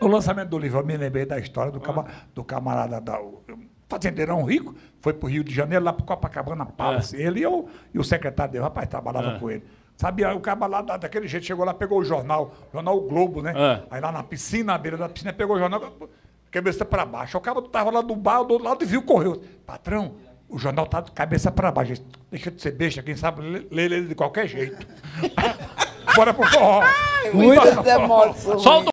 No lançamento do livro, eu me lembrei da história do, cama, ah. do camarada da. Fazendeirão rico, foi para o Rio de Janeiro, lá para Copacabana Palace. É. Ele e, eu, e o secretário dele, rapaz, trabalhava é. com ele. Sabia, o cara lá daquele jeito chegou lá, pegou o jornal, o jornal Globo, né? É. Aí lá na piscina, na beira da piscina, pegou o jornal, cabeça para baixo. O cara estava lá do bar, do outro lado e viu, correu. Patrão, o jornal tá de cabeça para baixo. Deixa de ser besta, quem sabe lê ele de qualquer jeito. Bora pro forró. Muito demora.